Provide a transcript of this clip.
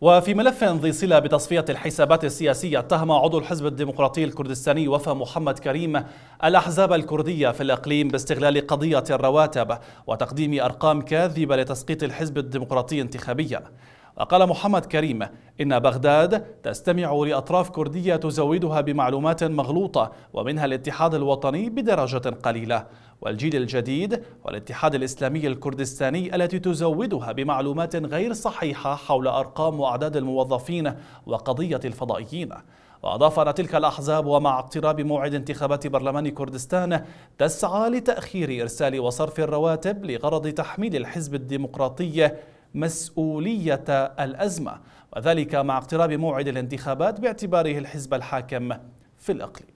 وفي ملف ذي صلة بتصفية الحسابات السياسية اتهم عضو الحزب الديمقراطي الكردستاني وفا محمد كريم الأحزاب الكردية في الأقليم باستغلال قضية الرواتب وتقديم أرقام كاذبة لتسقيط الحزب الديمقراطي انتخابيا وقال محمد كريم إن بغداد تستمع لأطراف كردية تزودها بمعلومات مغلوطة ومنها الاتحاد الوطني بدرجة قليلة والجيل الجديد والاتحاد الإسلامي الكردستاني التي تزودها بمعلومات غير صحيحة حول أرقام وأعداد الموظفين وقضية الفضائيين وأضاف أن تلك الأحزاب ومع اقتراب موعد انتخابات برلمان كردستان تسعى لتأخير إرسال وصرف الرواتب لغرض تحميل الحزب الديمقراطي مسؤولية الأزمة وذلك مع اقتراب موعد الانتخابات باعتباره الحزب الحاكم في الأقليم